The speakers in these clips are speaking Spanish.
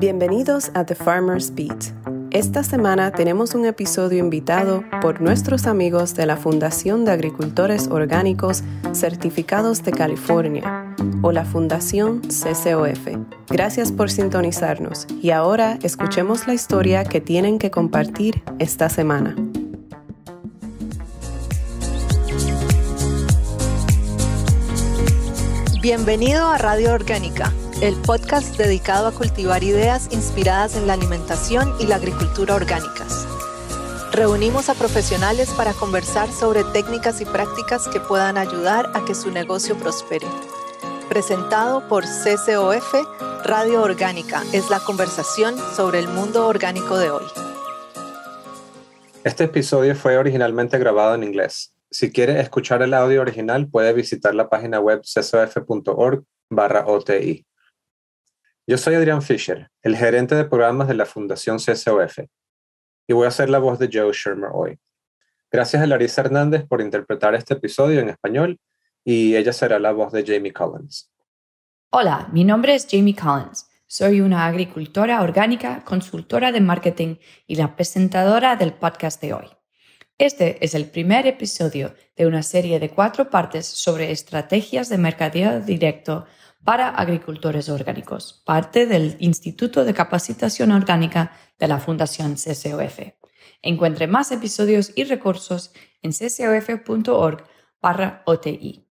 Bienvenidos a The Farmer's Beat. Esta semana tenemos un episodio invitado por nuestros amigos de la Fundación de Agricultores Orgánicos Certificados de California o la Fundación CCOF. Gracias por sintonizarnos y ahora escuchemos la historia que tienen que compartir esta semana. Bienvenido a Radio Orgánica el podcast dedicado a cultivar ideas inspiradas en la alimentación y la agricultura orgánicas. Reunimos a profesionales para conversar sobre técnicas y prácticas que puedan ayudar a que su negocio prospere. Presentado por CCOF, Radio Orgánica es la conversación sobre el mundo orgánico de hoy. Este episodio fue originalmente grabado en inglés. Si quiere escuchar el audio original, puede visitar la página web csoforg barra OTI. Yo soy Adrián Fisher, el gerente de programas de la Fundación CSOF y voy a ser la voz de Joe Shermer hoy. Gracias a Larissa Hernández por interpretar este episodio en español y ella será la voz de Jamie Collins. Hola, mi nombre es Jamie Collins. Soy una agricultora orgánica, consultora de marketing y la presentadora del podcast de hoy. Este es el primer episodio de una serie de cuatro partes sobre estrategias de mercadeo directo para agricultores orgánicos, parte del Instituto de Capacitación Orgánica de la Fundación CCOF. Encuentre más episodios y recursos en ccof.org barra OTI.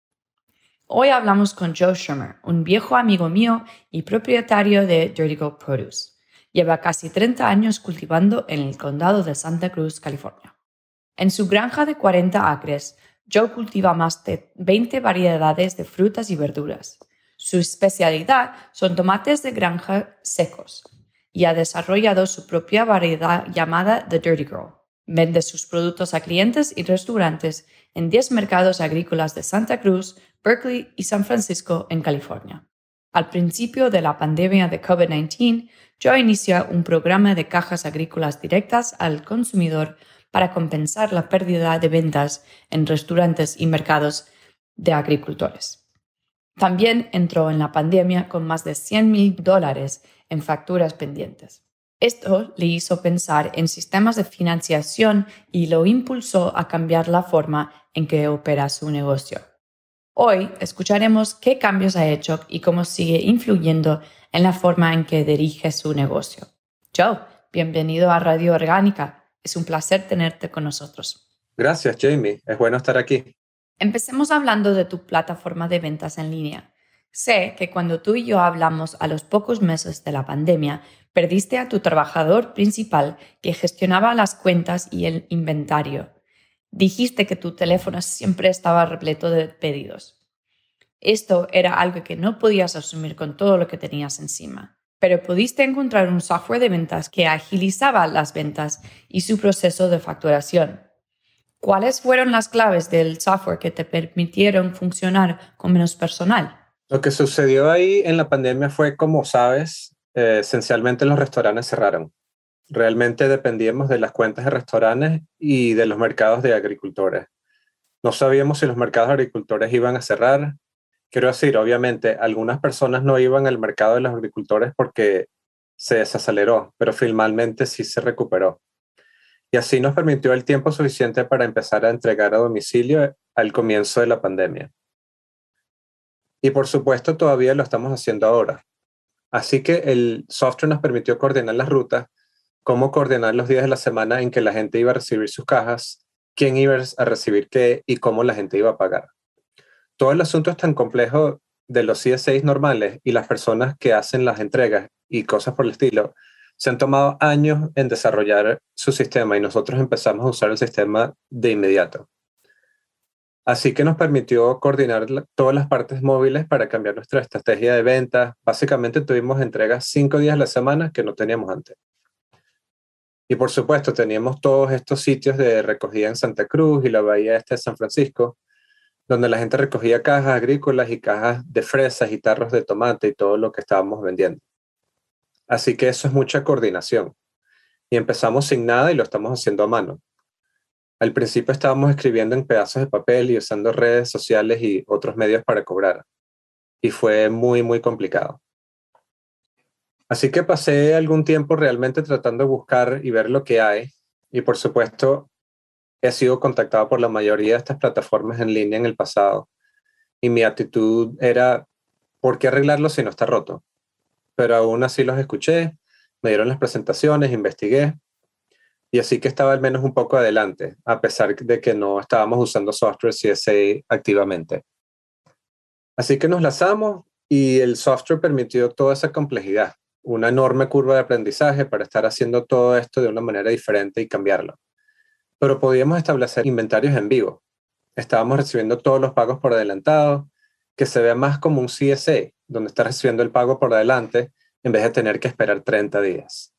Hoy hablamos con Joe Schirmer, un viejo amigo mío y propietario de Dirty Produce. Lleva casi 30 años cultivando en el condado de Santa Cruz, California. En su granja de 40 acres, Joe cultiva más de 20 variedades de frutas y verduras. Su especialidad son tomates de granja secos y ha desarrollado su propia variedad llamada The Dirty Girl. Vende sus productos a clientes y restaurantes en 10 mercados agrícolas de Santa Cruz, Berkeley y San Francisco, en California. Al principio de la pandemia de COVID-19, Joe inicia un programa de cajas agrícolas directas al consumidor para compensar la pérdida de ventas en restaurantes y mercados de agricultores. También entró en la pandemia con más de 100 mil dólares en facturas pendientes. Esto le hizo pensar en sistemas de financiación y lo impulsó a cambiar la forma en que opera su negocio. Hoy escucharemos qué cambios ha hecho y cómo sigue influyendo en la forma en que dirige su negocio. Joe, bienvenido a Radio Orgánica. Es un placer tenerte con nosotros. Gracias, Jamie. Es bueno estar aquí. Empecemos hablando de tu plataforma de ventas en línea. Sé que cuando tú y yo hablamos a los pocos meses de la pandemia, perdiste a tu trabajador principal que gestionaba las cuentas y el inventario. Dijiste que tu teléfono siempre estaba repleto de pedidos. Esto era algo que no podías asumir con todo lo que tenías encima, pero pudiste encontrar un software de ventas que agilizaba las ventas y su proceso de facturación. ¿Cuáles fueron las claves del software que te permitieron funcionar con menos personal? Lo que sucedió ahí en la pandemia fue, como sabes, eh, esencialmente los restaurantes cerraron. Realmente dependíamos de las cuentas de restaurantes y de los mercados de agricultores. No sabíamos si los mercados de agricultores iban a cerrar. Quiero decir, obviamente, algunas personas no iban al mercado de los agricultores porque se desaceleró, pero finalmente sí se recuperó y así nos permitió el tiempo suficiente para empezar a entregar a domicilio eh, al comienzo de la pandemia. Y por supuesto todavía lo estamos haciendo ahora. Así que el software nos permitió coordinar las rutas, cómo coordinar los días de la semana en que la gente iba a recibir sus cajas, quién iba a recibir qué y cómo la gente iba a pagar. Todo el asunto es tan complejo de los CSAs normales y las personas que hacen las entregas y cosas por el estilo, se han tomado años en desarrollar su sistema y nosotros empezamos a usar el sistema de inmediato. Así que nos permitió coordinar todas las partes móviles para cambiar nuestra estrategia de ventas. Básicamente tuvimos entregas cinco días a la semana que no teníamos antes. Y por supuesto, teníamos todos estos sitios de recogida en Santa Cruz y la bahía este de San Francisco, donde la gente recogía cajas agrícolas y cajas de fresas y tarros de tomate y todo lo que estábamos vendiendo. Así que eso es mucha coordinación. Y empezamos sin nada y lo estamos haciendo a mano. Al principio estábamos escribiendo en pedazos de papel y usando redes sociales y otros medios para cobrar. Y fue muy, muy complicado. Así que pasé algún tiempo realmente tratando de buscar y ver lo que hay. Y por supuesto, he sido contactado por la mayoría de estas plataformas en línea en el pasado. Y mi actitud era, ¿por qué arreglarlo si no está roto? pero aún así los escuché, me dieron las presentaciones, investigué, y así que estaba al menos un poco adelante, a pesar de que no estábamos usando software CSA activamente. Así que nos lanzamos y el software permitió toda esa complejidad, una enorme curva de aprendizaje para estar haciendo todo esto de una manera diferente y cambiarlo. Pero podíamos establecer inventarios en vivo. Estábamos recibiendo todos los pagos por adelantado, que se vea más como un CSA, donde está recibiendo el pago por adelante en vez de tener que esperar 30 días.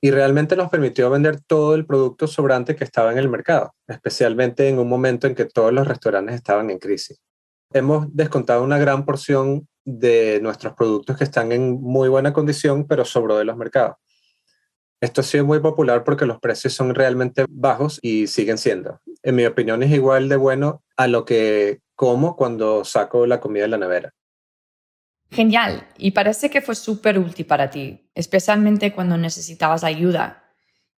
Y realmente nos permitió vender todo el producto sobrante que estaba en el mercado, especialmente en un momento en que todos los restaurantes estaban en crisis. Hemos descontado una gran porción de nuestros productos que están en muy buena condición, pero sobró de los mercados. Esto ha sido muy popular porque los precios son realmente bajos y siguen siendo. En mi opinión es igual de bueno a lo que como cuando saco la comida de la nevera. Genial, y parece que fue súper útil para ti, especialmente cuando necesitabas ayuda.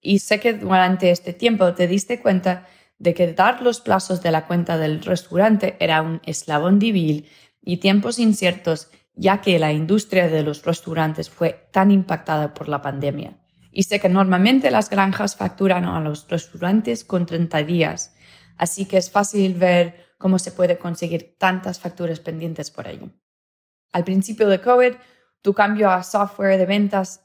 Y sé que durante este tiempo te diste cuenta de que dar los plazos de la cuenta del restaurante era un eslabón débil y tiempos inciertos, ya que la industria de los restaurantes fue tan impactada por la pandemia. Y sé que normalmente las granjas facturan a los restaurantes con 30 días, así que es fácil ver cómo se puede conseguir tantas facturas pendientes por ello. Al principio de COVID, tu cambio a software de ventas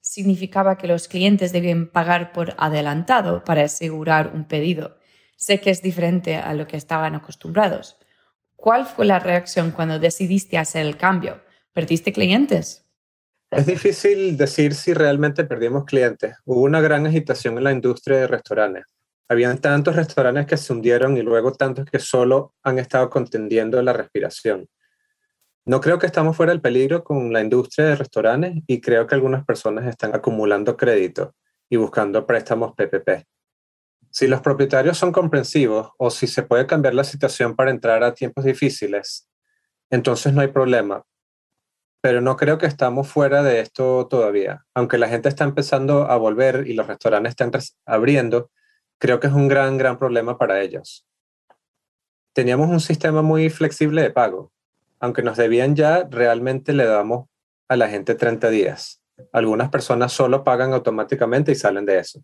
significaba que los clientes debían pagar por adelantado para asegurar un pedido. Sé que es diferente a lo que estaban acostumbrados. ¿Cuál fue la reacción cuando decidiste hacer el cambio? ¿Perdiste clientes? Es difícil decir si realmente perdimos clientes. Hubo una gran agitación en la industria de restaurantes. Habían tantos restaurantes que se hundieron y luego tantos que solo han estado contendiendo la respiración. No creo que estamos fuera del peligro con la industria de restaurantes y creo que algunas personas están acumulando crédito y buscando préstamos PPP. Si los propietarios son comprensivos o si se puede cambiar la situación para entrar a tiempos difíciles, entonces no hay problema. Pero no creo que estamos fuera de esto todavía. Aunque la gente está empezando a volver y los restaurantes están abriendo, creo que es un gran, gran problema para ellos. Teníamos un sistema muy flexible de pago, aunque nos debían ya, realmente le damos a la gente 30 días. Algunas personas solo pagan automáticamente y salen de eso.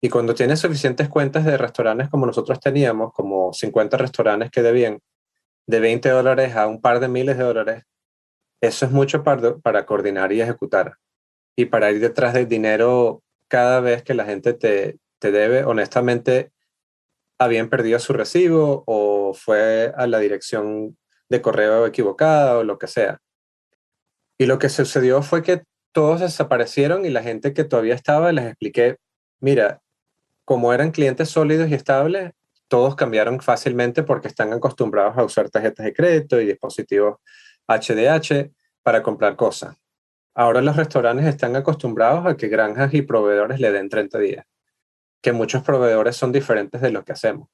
Y cuando tienes suficientes cuentas de restaurantes como nosotros teníamos, como 50 restaurantes que debían de 20 dólares a un par de miles de dólares, eso es mucho para, para coordinar y ejecutar. Y para ir detrás del dinero cada vez que la gente te, te debe, honestamente, habían perdido su recibo o fue a la dirección de correo equivocada o lo que sea. Y lo que sucedió fue que todos desaparecieron y la gente que todavía estaba les expliqué, mira, como eran clientes sólidos y estables, todos cambiaron fácilmente porque están acostumbrados a usar tarjetas de crédito y dispositivos HDH para comprar cosas. Ahora los restaurantes están acostumbrados a que granjas y proveedores le den 30 días, que muchos proveedores son diferentes de los que hacemos.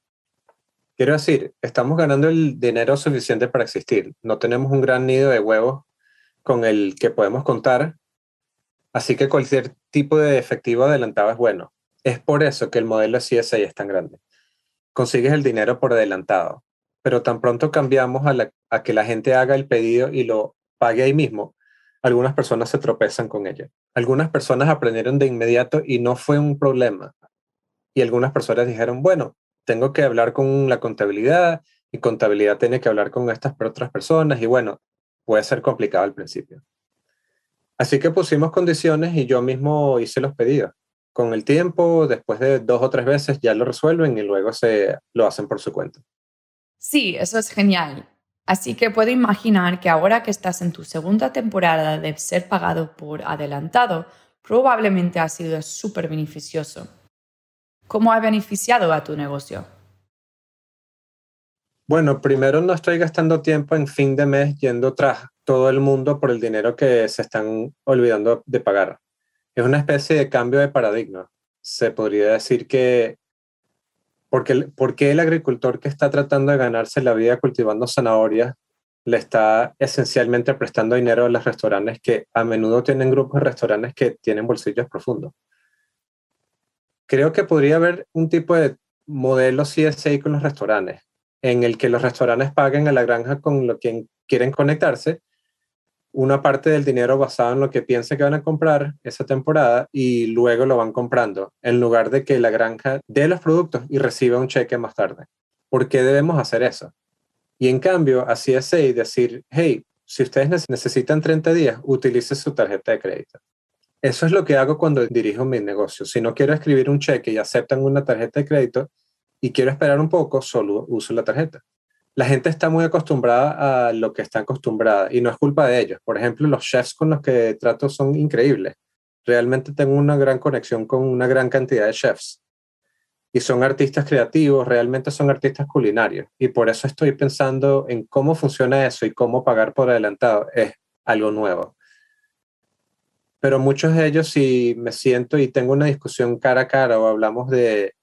Quiero decir, estamos ganando el dinero suficiente para existir. No tenemos un gran nido de huevos con el que podemos contar, así que cualquier tipo de efectivo adelantado es bueno. Es por eso que el modelo CSI es tan grande. Consigues el dinero por adelantado, pero tan pronto cambiamos a, que la gente haga el pedido y lo pague ahí mismo, algunas personas se tropezan con ello. Algunas personas aprendieron de inmediato y no fue un problema. Y algunas personas dijeron, bueno, tengo que hablar con la contabilidad y contabilidad tiene que hablar con estas otras personas y bueno, puede ser complicado al principio. Así que pusimos condiciones y yo mismo hice los pedidos. Con el tiempo, después de dos o tres veces, ya lo resuelven y luego se lo hacen por su cuenta. Sí, eso es genial. Así que puedo imaginar que ahora que estás en tu segunda temporada de ser pagado por adelantado, probablemente ha sido súper beneficioso. ¿Cómo ha beneficiado a tu negocio? Bueno, primero no estoy gastando tiempo en fin de mes yendo tras todo el mundo por el dinero que se están olvidando de pagar. Es una especie de cambio de paradigma. Se podría decir que, porque, qué el agricultor que está tratando de ganarse la vida cultivando zanahorias le está esencialmente prestando dinero a los restaurantes que a menudo tienen grupos de restaurantes que tienen bolsillos profundos creo que podría haber un tipo de modelo CSA con los restaurantes, en el que los restaurantes paguen a la granja con lo que quieren conectarse, una parte del dinero basado en lo que piensa que van a comprar esa temporada y luego lo van comprando, en lugar de que la granja dé los productos y reciba un cheque más tarde. ¿Por qué debemos hacer eso? Y en cambio, a CSA decir, hey, si ustedes necesitan 30 días, utilice su tarjeta de crédito. Eso es lo que hago cuando dirijo mi negocio. Si no quiero escribir un cheque y aceptan una tarjeta de crédito y quiero esperar un poco, solo uso la tarjeta. La gente está muy acostumbrada a lo que está acostumbrada y no es culpa de ellos. Por ejemplo, los chefs con los que trato son increíbles. Realmente tengo una gran conexión con una gran cantidad de chefs y son artistas creativos, realmente son artistas culinarios. Y por eso estoy pensando en cómo funciona eso y cómo pagar por adelantado. Es algo nuevo pero muchos de ellos si me siento y tengo una discusión cara a cara o hablamos de,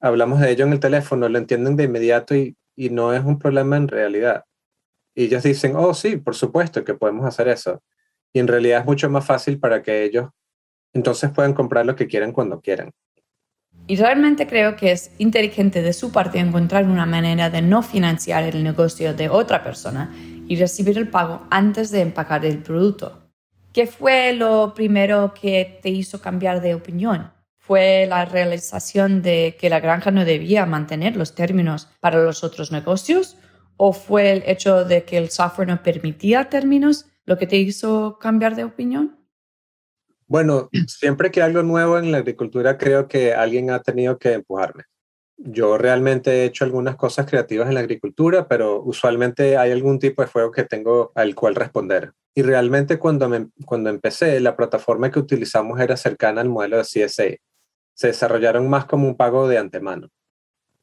hablamos de ello en el teléfono, lo entienden de inmediato y, y no es un problema en realidad. Y ellos dicen, oh sí, por supuesto que podemos hacer eso. Y en realidad es mucho más fácil para que ellos entonces puedan comprar lo que quieran cuando quieran. Y realmente creo que es inteligente de su parte encontrar una manera de no financiar el negocio de otra persona y recibir el pago antes de empacar el producto. ¿Qué fue lo primero que te hizo cambiar de opinión? Fue la realización de que la granja no debía mantener los términos para los otros negocios o fue el hecho de que el software no permitía términos lo que te hizo cambiar de opinión? Bueno, siempre que algo nuevo en la agricultura creo que alguien ha tenido que empujarme yo realmente he hecho algunas cosas creativas en la agricultura, pero usualmente hay algún tipo de fuego que tengo al cual responder. Y realmente cuando, cuando empecé, la plataforma que utilizamos era cercana al modelo de CSA. E. Se desarrollaron más como un pago de antemano.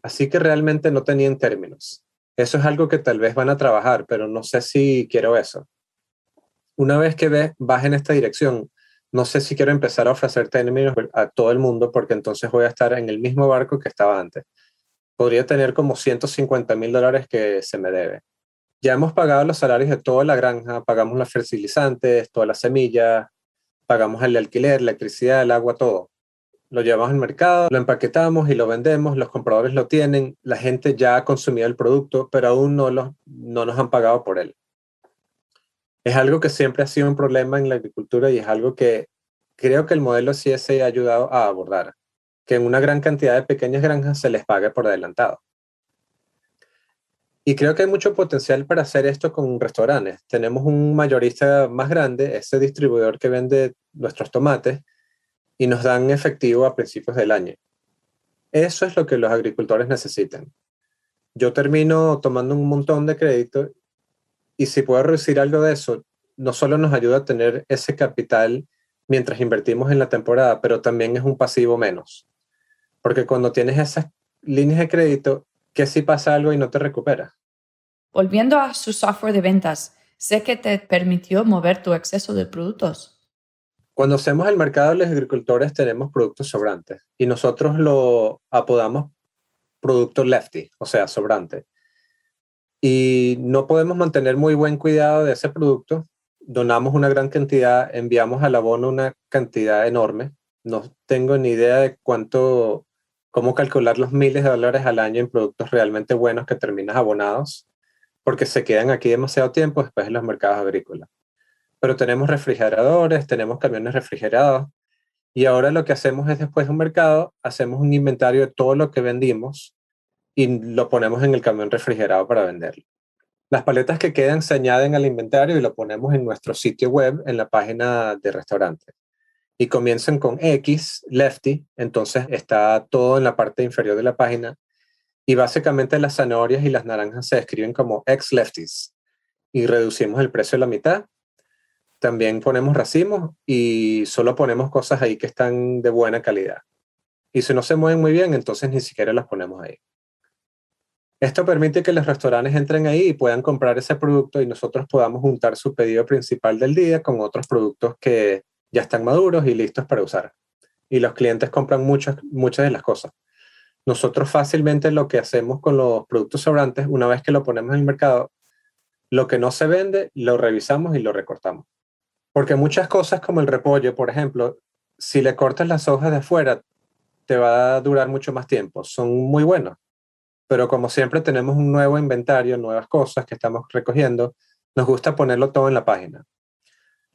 Así que realmente no tenían términos. Eso es algo que tal vez van a trabajar, pero no sé si quiero eso. Una vez que ves, vas en esta dirección, no sé si quiero empezar a ofrecer términos a todo el mundo porque entonces voy a estar en el mismo barco que estaba antes. Podría tener como 150 mil dólares que se me debe. Ya hemos pagado los salarios de toda la granja, pagamos los fertilizantes, todas las semillas, pagamos el alquiler, la electricidad, el agua, todo. Lo llevamos al mercado, lo empaquetamos y lo vendemos, los compradores lo tienen, la gente ya ha consumido el producto, pero aún no, los, no nos han pagado por él es algo que siempre ha sido un problema en la agricultura y es algo que creo que el modelo CSI ha ayudado a abordar, que en una gran cantidad de pequeñas granjas se les pague por adelantado. Y creo que hay mucho potencial para hacer esto con restaurantes. Tenemos un mayorista más grande, ese distribuidor que vende nuestros tomates, y nos dan efectivo a principios del año. Eso es lo que los agricultores necesitan. Yo termino tomando un montón de crédito y si puedo reducir algo de eso, no solo nos ayuda a tener ese capital mientras invertimos en la temporada, pero también es un pasivo menos. Porque cuando tienes esas líneas de crédito, ¿qué si pasa algo y no te recuperas? Volviendo a su software de ventas, sé que te permitió mover tu exceso de productos. Cuando hacemos el mercado, los agricultores tenemos productos sobrantes y nosotros lo apodamos producto lefty, o sea, sobrante y no podemos mantener muy buen cuidado de ese producto. Donamos una gran cantidad, enviamos al abono una cantidad enorme. No tengo ni idea de cuánto, cómo calcular los miles de dólares al año en productos realmente buenos que terminas abonados, porque se quedan aquí demasiado tiempo después en los mercados agrícolas. Pero tenemos refrigeradores, tenemos camiones refrigerados, y ahora lo que hacemos es después de un mercado, hacemos un inventario de todo lo que vendimos y lo ponemos en el camión refrigerado para venderlo. Las paletas que quedan se añaden al inventario y lo ponemos en nuestro sitio web, en la página de restaurante. Y comienzan con X, Lefty, entonces está todo en la parte inferior de la página. Y básicamente las zanahorias y las naranjas se describen como X Lefties. Y reducimos el precio a la mitad. También ponemos racimos y solo ponemos cosas ahí que están de buena calidad. Y si no se mueven muy bien, entonces ni siquiera las ponemos ahí. Esto permite que los restaurantes entren ahí y puedan comprar ese producto y nosotros podamos juntar su pedido principal del día con otros productos que ya están maduros y listos para usar. Y los clientes compran muchas, muchas de las cosas. Nosotros fácilmente lo que hacemos con los productos sobrantes, una vez que lo ponemos en el mercado, lo que no se vende, lo revisamos y lo recortamos. Porque muchas cosas como el repollo, por ejemplo, si le cortas las hojas de afuera, te va a durar mucho más tiempo. Son muy buenos pero como siempre tenemos un nuevo inventario, nuevas cosas que estamos recogiendo, nos gusta ponerlo todo en la página.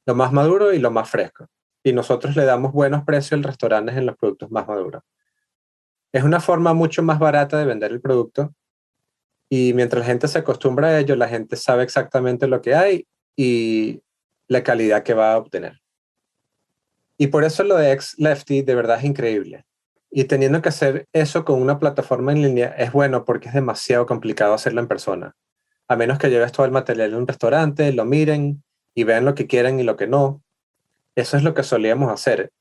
Lo más maduro y lo más fresco. Y nosotros le damos buenos precios a restaurantes en los productos más maduros. Es una forma mucho más barata de vender el producto y mientras la gente se acostumbra a ello, la gente sabe exactamente lo que hay y la calidad que va a obtener. Y por eso lo de ex Lefty de verdad es increíble. Y teniendo que hacer eso con una plataforma en línea es bueno porque es demasiado complicado hacerlo en persona. A menos que lleves todo el material en un restaurante, lo miren y vean lo que quieren y lo que no. Eso es lo que solíamos hacer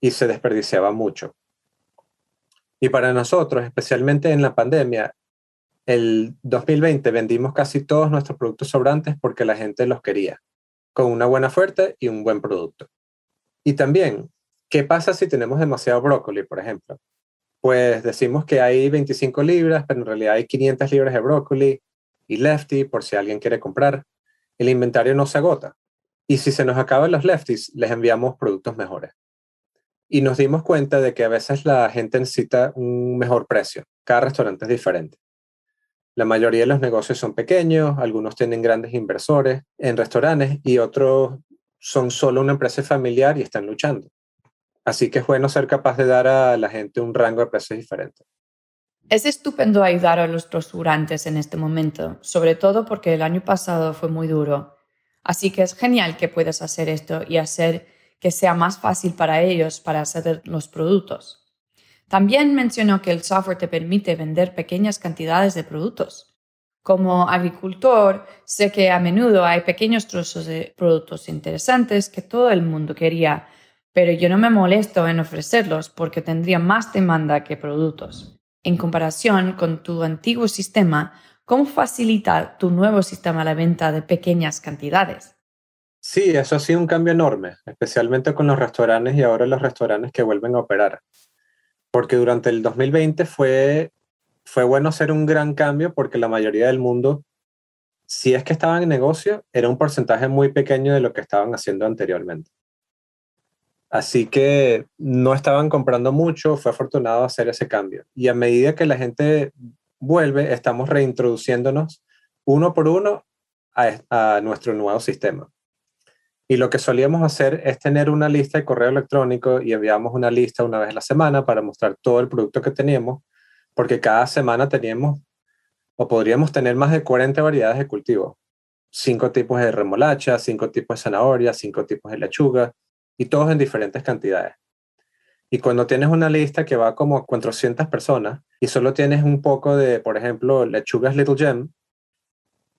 y se desperdiciaba mucho. Y para nosotros, especialmente en la pandemia, el 2020 vendimos casi todos nuestros productos sobrantes porque la gente los quería, con una buena fuerte y un buen producto. Y también ¿Qué pasa si tenemos demasiado brócoli, por ejemplo? Pues decimos que hay 25 libras, pero en realidad hay 500 libras de brócoli y lefty por si alguien quiere comprar. El inventario no se agota. Y si se nos acaban los lefties, les enviamos productos mejores. Y nos dimos cuenta de que a veces la gente necesita un mejor precio. Cada restaurante es diferente. La mayoría de los negocios son pequeños, algunos tienen grandes inversores en restaurantes y otros son solo una empresa familiar y están luchando. Así que es bueno ser capaz de dar a la gente un rango de precios diferente. Es estupendo ayudar a los restaurantes en este momento, sobre todo porque el año pasado fue muy duro. Así que es genial que puedas hacer esto y hacer que sea más fácil para ellos para hacer los productos. También mencionó que el software te permite vender pequeñas cantidades de productos. Como agricultor, sé que a menudo hay pequeños trozos de productos interesantes que todo el mundo quería, pero yo no me molesto en ofrecerlos porque tendría más demanda que productos. En comparación con tu antiguo sistema, ¿cómo facilita tu nuevo sistema la venta de pequeñas cantidades? Sí, eso ha sido un cambio enorme, especialmente con los restaurantes y ahora los restaurantes que vuelven a operar. Porque durante el 2020 fue, fue bueno hacer un gran cambio porque la mayoría del mundo, si es que estaban en negocio, era un porcentaje muy pequeño de lo que estaban haciendo anteriormente. Así que no estaban comprando mucho, fue afortunado hacer ese cambio. Y a medida que la gente vuelve, estamos reintroduciéndonos uno por uno a, nuestro nuevo sistema. Y lo que solíamos hacer es tener una lista de correo electrónico y enviamos una lista una vez a la semana para mostrar todo el producto que teníamos, porque cada semana teníamos o podríamos tener más de 40 variedades de cultivo. Cinco tipos de remolacha, cinco tipos de zanahoria, cinco tipos de lechuga, y todos en diferentes cantidades. Y cuando tienes una lista que va como a 400 personas y solo tienes un poco de, por ejemplo, lechugas Little Gem,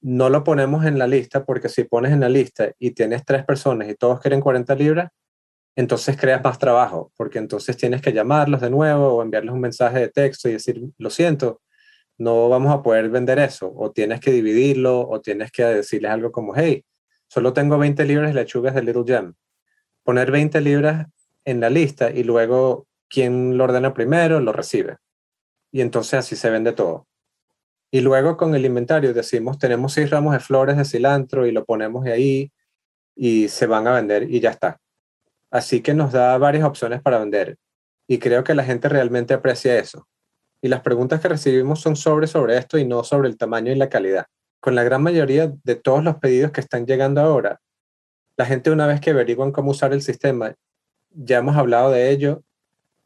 no lo ponemos en la lista porque si pones en la lista y tienes tres personas y todos quieren 40 libras, entonces creas más trabajo, porque entonces tienes que llamarlos de nuevo o enviarles un mensaje de texto y decir, lo siento, no vamos a poder vender eso, o tienes que dividirlo, o tienes que decirles algo como, hey, solo tengo 20 libras de lechugas de Little Gem poner 20 libras en la lista y luego quien lo ordena primero lo recibe. Y entonces así se vende todo. Y luego con el inventario decimos, tenemos seis ramos de flores de cilantro y lo ponemos ahí y se van a vender y ya está. Así que nos da varias opciones para vender. Y creo que la gente realmente aprecia eso. Y las preguntas que recibimos son sobre, sobre esto y no sobre el tamaño y la calidad. Con la gran mayoría de todos los pedidos que están llegando ahora, la gente una vez que averiguan cómo usar el sistema, ya hemos hablado de ello,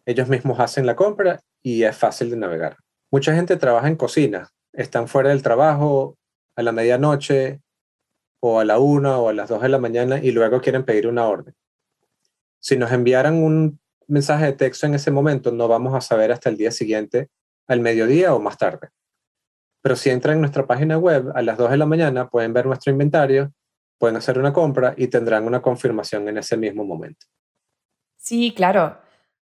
ellos mismos hacen la compra y es fácil de navegar. Mucha gente trabaja en cocina, están fuera del trabajo a la medianoche o a la una o a las dos de la mañana y luego quieren pedir una orden. Si nos enviaran un mensaje de texto en ese momento, no vamos a saber hasta el día siguiente, al mediodía o más tarde. Pero si entran en nuestra página web a las dos de la mañana, pueden ver nuestro inventario pueden hacer una compra y tendrán una confirmación en ese mismo momento. Sí, claro.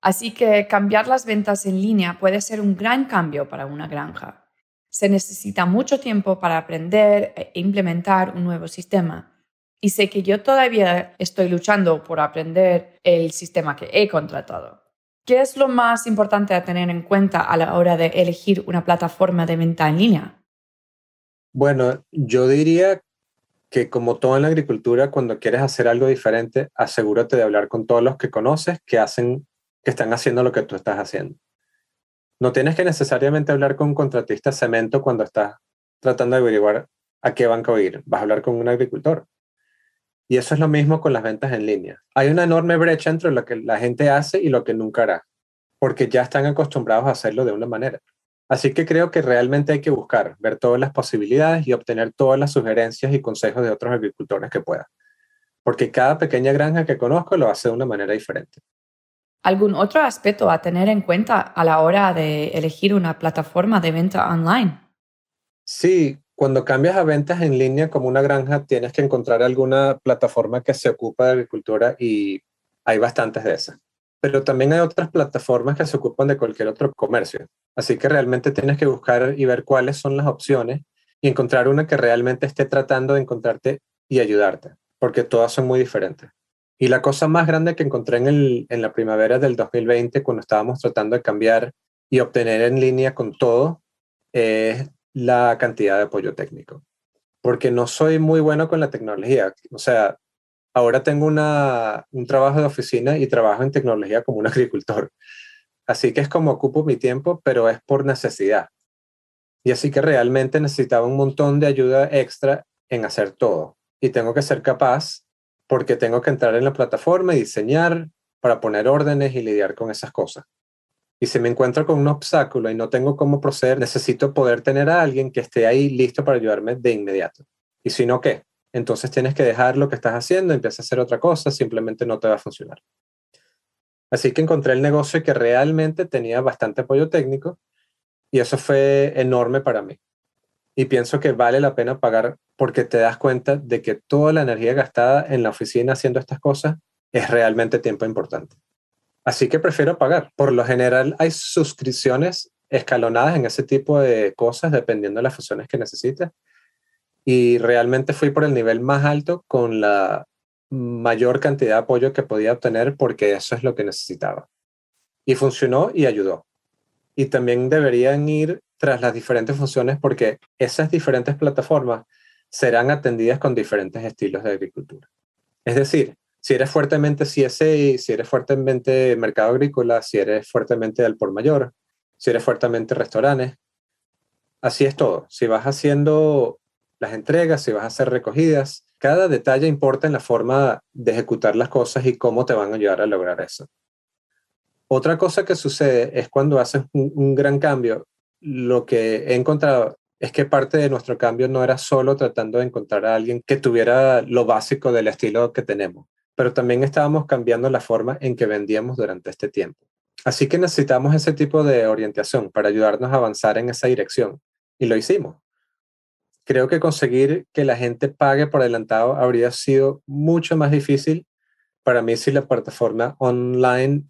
Así que cambiar las ventas en línea puede ser un gran cambio para una granja. Se necesita mucho tiempo para aprender e implementar un nuevo sistema. Y sé que yo todavía estoy luchando por aprender el sistema que he contratado. ¿Qué es lo más importante a tener en cuenta a la hora de elegir una plataforma de venta en línea? Bueno, yo diría que como todo en la agricultura, cuando quieres hacer algo diferente, asegúrate de hablar con todos los que conoces que hacen, que están haciendo lo que tú estás haciendo. No tienes que necesariamente hablar con un contratista cemento cuando estás tratando de averiguar a qué banco ir. Vas a hablar con un agricultor. Y eso es lo mismo con las ventas en línea. Hay una enorme brecha entre lo que la gente hace y lo que nunca hará, porque ya están acostumbrados a hacerlo de una manera. Así que creo que realmente hay que buscar, ver todas las posibilidades y obtener todas las sugerencias y consejos de otros agricultores que pueda, porque cada pequeña granja que conozco lo hace de una manera diferente. ¿Algún otro aspecto a tener en cuenta a la hora de elegir una plataforma de venta online? Sí, cuando cambias a ventas en línea como una granja, tienes que encontrar alguna plataforma que se ocupe de agricultura y hay bastantes de esas pero también hay otras plataformas que se ocupan de cualquier otro comercio. Así que realmente tienes que buscar y ver cuáles son las opciones y encontrar una que realmente esté tratando de encontrarte y ayudarte, porque todas son muy diferentes. Y la cosa más grande que encontré en, la primavera del 2020, cuando estábamos tratando de cambiar y obtener en línea con todo, es la cantidad de apoyo técnico. Porque no soy muy bueno con la tecnología. O sea, ahora tengo un trabajo de oficina y trabajo en tecnología como un agricultor. Así que es como ocupo mi tiempo, pero es por necesidad. Y así que realmente necesitaba un montón de ayuda extra en hacer todo. Y tengo que ser capaz porque tengo que entrar en la plataforma y diseñar para poner órdenes y lidiar con esas cosas. Y si me encuentro con un obstáculo y no tengo cómo proceder, necesito poder tener a alguien que esté ahí listo para ayudarme de inmediato. Y si no, ¿qué? entonces tienes que dejar lo que estás haciendo, empieza a hacer otra cosa, simplemente no te va a funcionar. Así que encontré el negocio que realmente tenía bastante apoyo técnico y eso fue enorme para mí. Y pienso que vale la pena pagar porque te das cuenta de que toda la energía gastada en la oficina haciendo estas cosas es realmente tiempo importante. Así que prefiero pagar. Por lo general hay suscripciones escalonadas en ese tipo de cosas dependiendo de las funciones que necesites y realmente fui por el nivel más alto con la mayor cantidad de apoyo que podía obtener porque eso es lo que necesitaba. Y funcionó y ayudó. Y también deberían ir tras las diferentes funciones porque esas diferentes plataformas serán atendidas con diferentes estilos de agricultura. Es decir, si eres fuertemente CSA, si eres fuertemente mercado agrícola, si eres fuertemente del por mayor, si eres fuertemente restaurantes, así es todo. Si vas haciendo las entregas, si vas a hacer recogidas. Cada detalle importa en la forma de ejecutar las cosas y cómo te van a ayudar a lograr eso. Otra cosa que sucede es cuando haces un, un gran cambio, lo que he encontrado es que parte de nuestro cambio no era solo tratando de encontrar a alguien que tuviera lo básico del estilo que tenemos, pero también estábamos cambiando la forma en que vendíamos durante este tiempo. Así que necesitamos ese tipo de orientación para ayudarnos a avanzar en esa dirección. Y lo hicimos creo que conseguir que la gente pague por adelantado habría sido mucho más difícil para mí si la plataforma online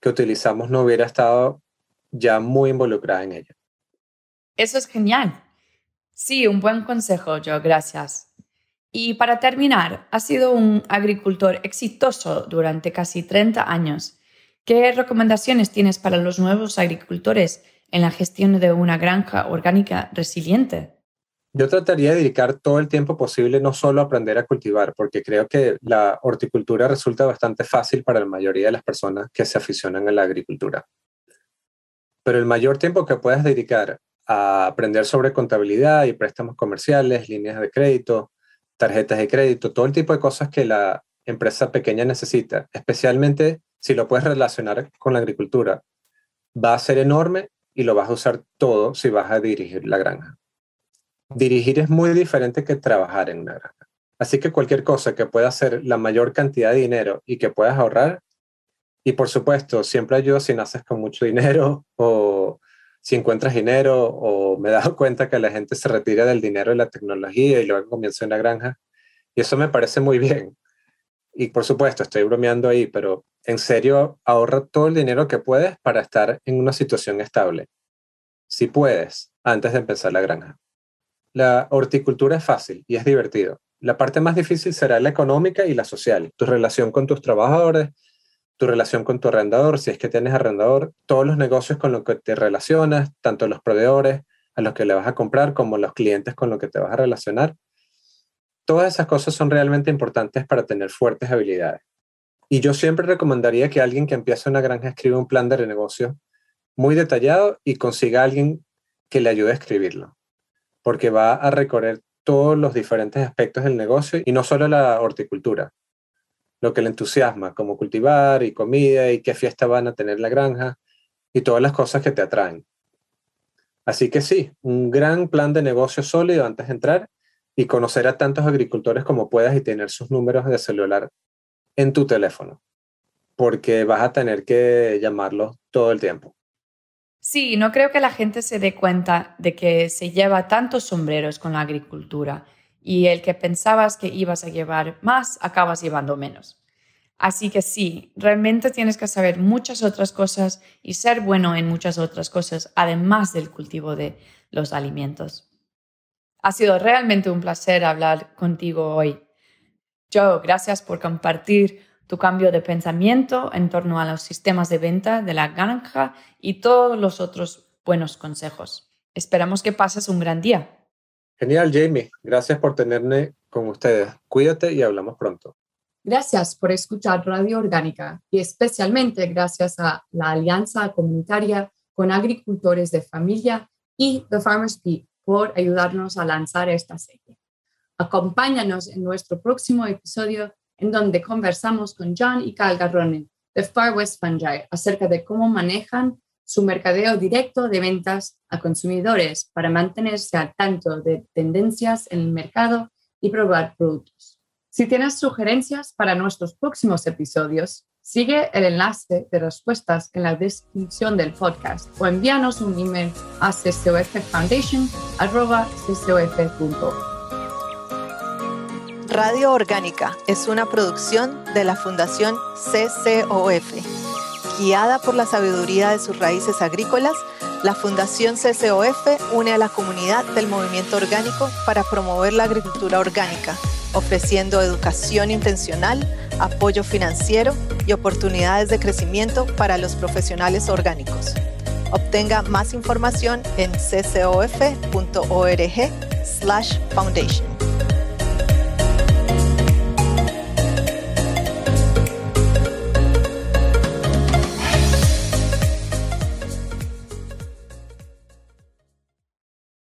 que utilizamos no hubiera estado ya muy involucrada en ella. Eso es genial. Sí, un buen consejo, yo, gracias. Y para terminar, ha sido un agricultor exitoso durante casi 30 años. ¿Qué recomendaciones tienes para los nuevos agricultores en la gestión de una granja orgánica resiliente? Yo trataría de dedicar todo el tiempo posible no solo a aprender a cultivar, porque creo que la horticultura resulta bastante fácil para la mayoría de las personas que se aficionan a la agricultura. Pero el mayor tiempo que puedas dedicar a aprender sobre contabilidad y préstamos comerciales, líneas de crédito, tarjetas de crédito, todo el tipo de cosas que la empresa pequeña necesita, especialmente si lo puedes relacionar con la agricultura, va a ser enorme y lo vas a usar todo si vas a dirigir la granja dirigir es muy diferente que trabajar en una granja. Así que cualquier cosa que pueda hacer la mayor cantidad de dinero y que puedas ahorrar, y por supuesto, siempre ayuda si naces con mucho dinero o si encuentras dinero o me he dado cuenta que la gente se retira del dinero y la tecnología y luego comienza la granja. Y eso me parece muy bien. Y por supuesto, estoy bromeando ahí, pero en serio, ahorra todo el dinero que puedes para estar en una situación estable. Si puedes, antes de empezar la granja. La horticultura es fácil y es divertido. La parte más difícil será la económica y la social, tu relación con tus trabajadores, tu relación con tu arrendador, si es que tienes arrendador, todos los negocios con los que te relacionas, tanto los proveedores a los que le vas a comprar como los clientes con los que te vas a relacionar. Todas esas cosas son realmente importantes para tener fuertes habilidades. Y yo siempre recomendaría que alguien que empiece una granja escriba un plan de negocio muy detallado y consiga alguien que le ayude a escribirlo porque va a recorrer todos los diferentes aspectos del negocio y no solo la horticultura, lo que le entusiasma, como cultivar y comida y qué fiesta van a tener la granja y todas las cosas que te atraen. Así que sí, un gran plan de negocio sólido antes de entrar y conocer a tantos agricultores como puedas y tener sus números de celular en tu teléfono, porque vas a tener que llamarlos todo el tiempo. Sí, no creo que la gente se dé cuenta de que se lleva tantos sombreros con la agricultura y el que pensabas que ibas a llevar más, acabas llevando menos. Así que sí, realmente tienes que saber muchas otras cosas y ser bueno en muchas otras cosas, además del cultivo de los alimentos. Ha sido realmente un placer hablar contigo hoy. yo gracias por compartir tu cambio de pensamiento en torno a los sistemas de venta de la granja y todos los otros buenos consejos. Esperamos que pases un gran día. Genial, Jamie. Gracias por tenerme con ustedes. Cuídate y hablamos pronto. Gracias por escuchar Radio Orgánica y especialmente gracias a la Alianza Comunitaria con Agricultores de Familia y The Farmers Beat por ayudarnos a lanzar esta serie. Acompáñanos en nuestro próximo episodio en donde conversamos con John y Cal Garrone de Far West Fungi acerca de cómo manejan su mercadeo directo de ventas a consumidores para mantenerse al tanto de tendencias en el mercado y probar productos. Si tienes sugerencias para nuestros próximos episodios, sigue el enlace de respuestas en la descripción del podcast o envíanos un email a csoffoundation.com. Radio Orgánica es una producción de la Fundación CCOF. Guiada por la sabiduría de sus raíces agrícolas, la Fundación CCOF une a la comunidad del movimiento orgánico para promover la agricultura orgánica, ofreciendo educación intencional, apoyo financiero y oportunidades de crecimiento para los profesionales orgánicos. Obtenga más información en ccof.org/foundation.